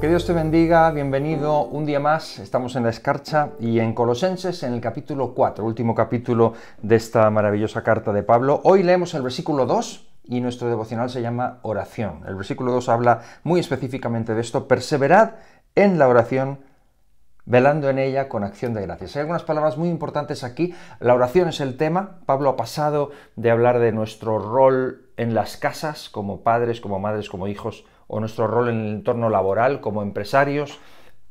Que Dios te bendiga, bienvenido un día más. Estamos en la escarcha y en Colosenses en el capítulo 4, último capítulo de esta maravillosa carta de Pablo. Hoy leemos el versículo 2 y nuestro devocional se llama oración. El versículo 2 habla muy específicamente de esto. Perseverad en la oración velando en ella con acción de gracias. Hay algunas palabras muy importantes aquí. La oración es el tema. Pablo ha pasado de hablar de nuestro rol en las casas como padres, como madres, como hijos, o nuestro rol en el entorno laboral como empresarios,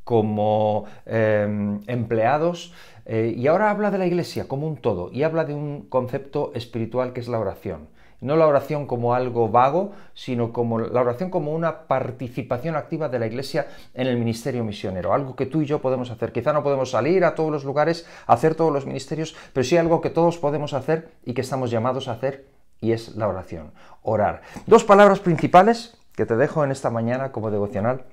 como em, empleados. Eh, y ahora habla de la iglesia como un todo y habla de un concepto espiritual que es la oración. No la oración como algo vago, sino como la oración como una participación activa de la iglesia en el ministerio misionero, algo que tú y yo podemos hacer. Quizá no podemos salir a todos los lugares, hacer todos los ministerios, pero sí algo que todos podemos hacer y que estamos llamados a hacer y es la oración. Orar. Dos palabras principales que te dejo en esta mañana como devocional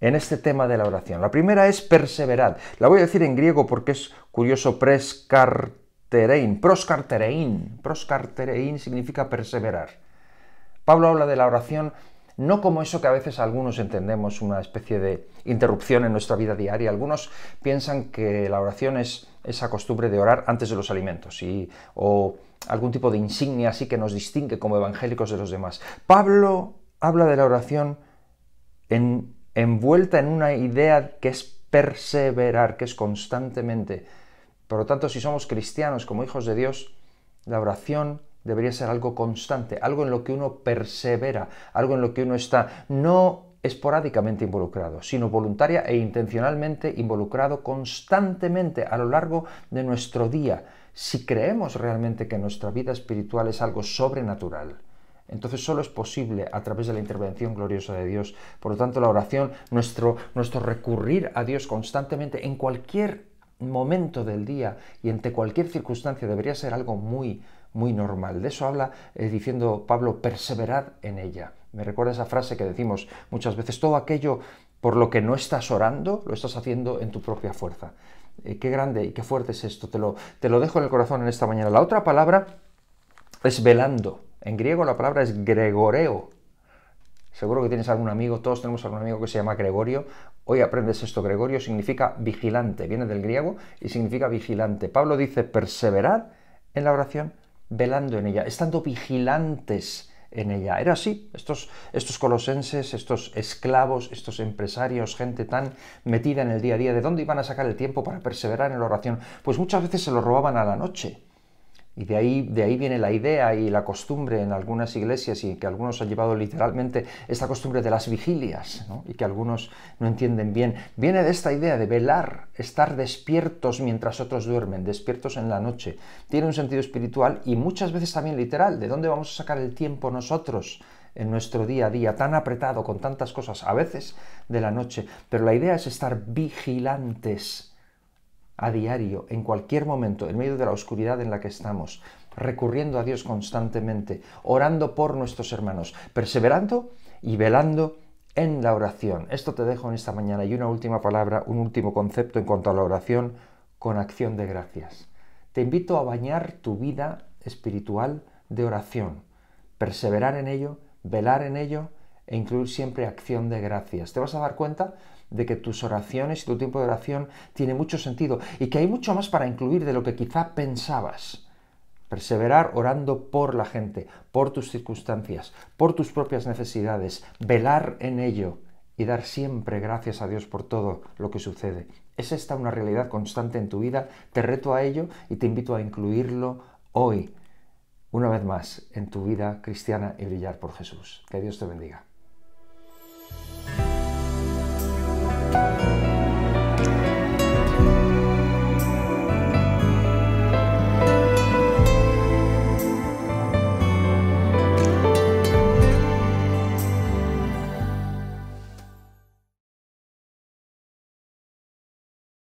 en este tema de la oración. La primera es perseverar. La voy a decir en griego porque es curioso, prescarterein, proskarterein, proskarterein significa perseverar. Pablo habla de la oración no como eso que a veces algunos entendemos, una especie de interrupción en nuestra vida diaria. Algunos piensan que la oración es esa costumbre de orar antes de los alimentos y, o algún tipo de insignia así que nos distingue como evangélicos de los demás. Pablo habla de la oración en, envuelta en una idea que es perseverar, que es constantemente. Por lo tanto, si somos cristianos como hijos de Dios, la oración debería ser algo constante, algo en lo que uno persevera, algo en lo que uno está. No esporádicamente involucrado, sino voluntaria e intencionalmente involucrado constantemente a lo largo de nuestro día, si creemos realmente que nuestra vida espiritual es algo sobrenatural. Entonces solo es posible a través de la intervención gloriosa de Dios. Por lo tanto, la oración, nuestro, nuestro recurrir a Dios constantemente en cualquier momento del día y ante cualquier circunstancia debería ser algo muy, muy normal. De eso habla eh, diciendo Pablo, perseverad en ella. Me recuerda esa frase que decimos muchas veces, todo aquello por lo que no estás orando, lo estás haciendo en tu propia fuerza. Eh, qué grande y qué fuerte es esto, te lo, te lo dejo en el corazón en esta mañana. La otra palabra es velando. En griego la palabra es gregoreo, Seguro que tienes algún amigo, todos tenemos algún amigo que se llama Gregorio. Hoy aprendes esto. Gregorio significa vigilante, viene del griego y significa vigilante. Pablo dice perseverar en la oración, velando en ella, estando vigilantes en ella. Era así, estos, estos colosenses, estos esclavos, estos empresarios, gente tan metida en el día a día, ¿de dónde iban a sacar el tiempo para perseverar en la oración? Pues muchas veces se lo robaban a la noche y de ahí, de ahí viene la idea y la costumbre en algunas iglesias y que algunos han llevado literalmente esta costumbre de las vigilias y que algunos no entienden bien. Viene de esta idea de velar, estar despiertos mientras otros duermen, despiertos en la noche. Tiene un sentido espiritual y muchas veces también literal. ¿De dónde vamos a sacar el tiempo nosotros? en nuestro día a día, tan apretado con tantas cosas, a veces de la noche, pero la idea es estar vigilantes a diario, en cualquier momento, en medio de la oscuridad en la que estamos, recurriendo a Dios constantemente, orando por nuestros hermanos, perseverando y velando en la oración. Esto te dejo en esta mañana y una última palabra, un último concepto en cuanto a la oración con acción de gracias. Te invito a bañar tu vida espiritual de oración, perseverar en ello, velar en ello e incluir siempre acción de gracias. ¿Te vas a dar cuenta de que tus oraciones y tu tiempo de oración tiene mucho sentido y que hay mucho más para incluir de lo que quizá pensabas. Perseverar orando por la gente, por tus circunstancias, por tus propias necesidades, velar en ello y dar siempre gracias a Dios por todo lo que sucede. ¿Es esta una realidad constante en tu vida? Te reto a ello y te invito a incluirlo hoy, una vez más, en tu vida cristiana y brillar por Jesús. Que Dios te bendiga.